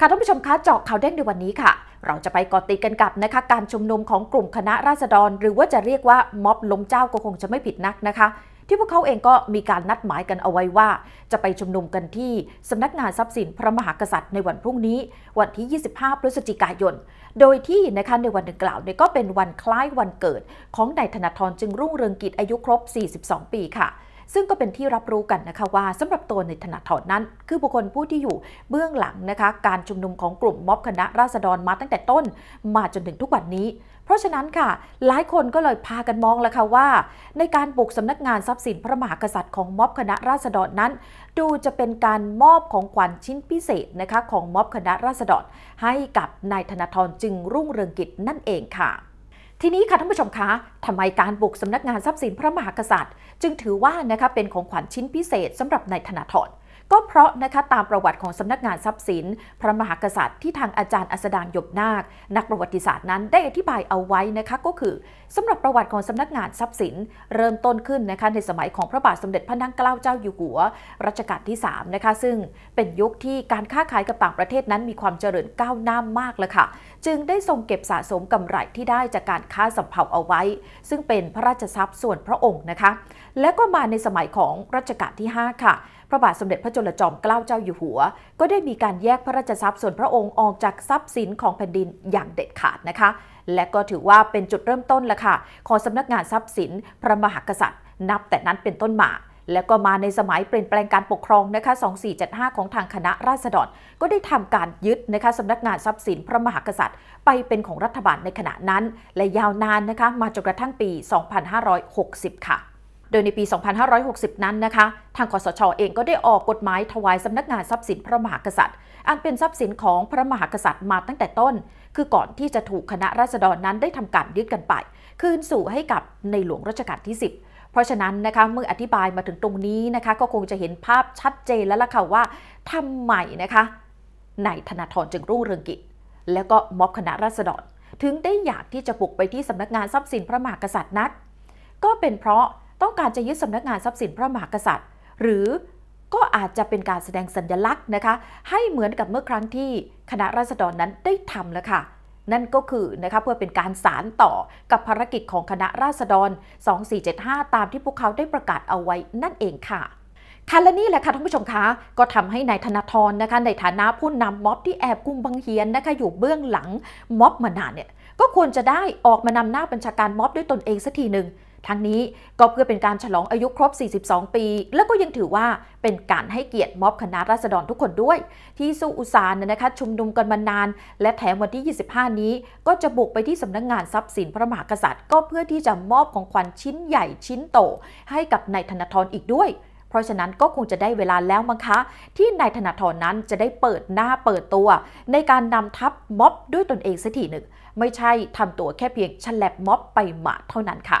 ค่ะท่านผู้ชมคะเจาะข่าวเด้งในวันนี้ค่ะ เราจะไปกอติกันกับนะคะการชุมนุมของกลุ่มคณะราษฎรหรือว่าจะเรียกว่าม็อบล้มเจ้าก็คงจะไม่ผิดนักนะคะ ที่พวกเขาเองก็มีการนัดหมายกันเอาไว้ว่า จะไปชุมนุมกันที่สำนักงานทรัพย์สินพระมหากษัตริย์ในวันพรุ่งนี้ วันที่ 25 พฤศจิกายนโดยที่นะคะในวันดังกล่าวเนี่ยก็เป็นวันคล้ายวันเกิด ของนายธนาธรจึงรุ่งเรืองกิจอายุครบ 42 ปีค่ะซึ่งก็เป็นที่รับรู้กันนะคะว่าสำหรับตัวในธนาธรนั้นคือบุคคลผู้ที่อยู่เบื้องหลังนะคะ การชุมนุมของกลุ่มม็อบคณะราษฎรมาตั้งแต่ต้นมาจนถึงทุกวันนี้ เพราะฉะนั้นค่ะ หลายคนก็เลยพากันมองแล้วค่ะว่า ในการบุกสำนักงานทรัพย์สินพระมหากษัตริย์ของม็อบคณะราษฎรนั้น ดูจะเป็นการมอบของขวัญชิ้นพิเศษนะคะ ของม็อบคณะราษฎรให้กับนายธนาธรจึงรุ่งเรืองกิจนั่นเองค่ะทีนี้ค่ะท่านผู้ชมคะทำไมการบุกสำนักงานทรัพย์สินพระมหากษัตริย์ จึงถือว่านะคะเป็นของขวัญชิ้นพิเศษสำหรับนายธนาธรก็เพราะนะคะตามประวัติของสำนักงานทรัพย์สิน พระมหากษัตริย์ที่ทางอาจารย์อัสดางหยบนาคนักประวัติศาสตร์นั้นได้อธิบายเอาไว้นะคะก็คือ สำหรับประวัติของสำนักงานทรัพย์สินเริ่มต้นขึ้นนะคะในสมัยของพระบาทสมเด็จพระนั่งเกล้าเจ้า อยู่หัวรัชกาลที่ 3 นะคะ ซึ่งเป็นยุคที่การค้าขายกับต่างประเทศนั้นมีความเจริญก้าวหน้ามากเลยค่ะ จึงได้ทรงเก็บสะสมกำไรที่ได้จากการค้าสมเภาเอาไว้ ซึ่งเป็นพระราชทรัพย์ส่วนพระองค์นะคะ และก็มาในสมัยของรัชกาลที่ 5 ค่ะพระบาทสมเด็จพระจุลจอมเกล้าเจ้าอยู่หัว ก็ได้มีการแยกพระราชทรัพย์ส่วนพระองค์ ออกจากทรัพย์สินของแผ่นดินอย่างเด็ดขาดนะคะ และก็ถือว่าเป็นจุดเริ่มต้นละค่ะ ของสำนักงานทรัพย์สินพระมหากษัตริย์ นับแต่นั้นเป็นต้นมา และก็มาในสมัยเปลี่ยนแปลงการปกครองนะคะ 2475 ของทางคณะราษฎรก็ได้ทำการยึดนะคะสำนักงานทรัพย์สินพระมหากษัตริย์ ไปเป็นของรัฐบาลในขณะนั้น และยาวนานนะคะ มาจนกระทั่งปี 2560 ค่ะโดยในปี 2560 นั้นนะคะ ทางคอสชอเองก็ได้ออกกฎหมายถวายสำนักงานทรัพย์สินพระมหากษัตริย์ อันเป็นทรัพย์สินของพระมหากษัตริย์มาตั้งแต่ต้น คือก่อนที่จะถูกคณะราษฎรนั้นได้ทำการยึดกันไป คืนสู่ให้กับในหลวงรัชกาลที่ 10 เพราะฉะนั้นนะคะ เมื่ออธิบายมาถึงตรงนี้นะคะ ก็คงจะเห็นภาพชัดเจนแล้วล่ะค่ะว่าทำไมนะคะ ในธนาธรจึงรุ่งเรืองกิจ แล้วก็ม็อบคณะราษฎร ถึงได้อยากที่จะบุกไปที่สำนักงานทรัพย์สินพระมหากษัตริย์นัดก็เป็นเพราะต้องการจะยึดสำนักงานทรัพย์สินพระมหากษัตริย์ หรือก็อาจจะเป็นการแสดงสัญลักษณ์นะคะให้เหมือนกับเมื่อครั้งที่คณะราษฎรนั้นได้ทำแล้วค่ะ นั่นก็คือนะคะเพื่อเป็นการสารต่อกับภารกิจของคณะราษฎร2475 ตามที่พวกเขาได้ประกาศเอาไว้นั่นเองค่ะคันละนี่แหละค่ะท่านผู้ชมคะก็ทำให้นายธนาธรนะคะในฐานะผู้นำม็อบที่แอบกุมบังเฮียนนะคะอยู่เบื้องหลังม็อบมานานเนี่ยก็ควรจะได้ออกมานำหน้าบัญชาการม็อบด้วยตนเองสักทีหนึ่งทั้งนี้ก็เพื่อเป็นการฉลองอายุครบ 42 ปี และก็ยังถือว่าเป็นการให้เกียรติม็อบคณะราษฎรทุกคนด้วย ที่สู้อุสานนะคะชุมนุมกันมานานและแถมวันที่ 25 นี้ ก็จะบุกไปที่สำนักงงานทรัพย์สินพระมหากษัตริย์ก็เพื่อที่จะมอบของขวัญชิ้นใหญ่ชิ้นโตให้กับนายธนทรอีกด้วย เพราะฉะนั้นก็คงจะได้เวลาแล้วมั้งคะ ที่นายธนาธรนั้นจะได้เปิดหน้าเปิดตัว ในการนำทัพม็อบด้วยตนเองสักทีหนึ่งไม่ใช่ทำตัวแค่เพียงฉลับม็อบไปหมาเท่านั้นค่ะ